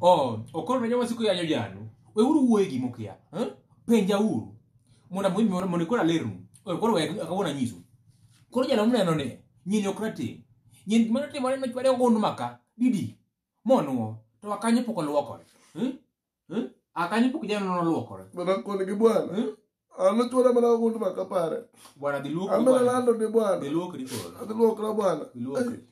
Oh, okoro nyoma siku ya nyojano. We uru wuoye gimo kia. Huh? Eh? Penja uru. Mwanda mwimi mwanda kona lernu. Oye, koro wae kakona nyisu. Koro jala mwana yanone. Nyini okrate. Nyini kima nate mwana yanone kipade ongondu maka. Didi. Mwana uo. Tawa kanyo poko luwakore. Huh? Eh? Huh? Eh? Akanyo poko jano nono luwakore. Mwana kone kibwana. Huh? Ano chwana mwana ongondu maka pare. Wana diluokri bwana. Ambele lando ni bwana. Diluokri kora. Diluokri bwana. Diluokri.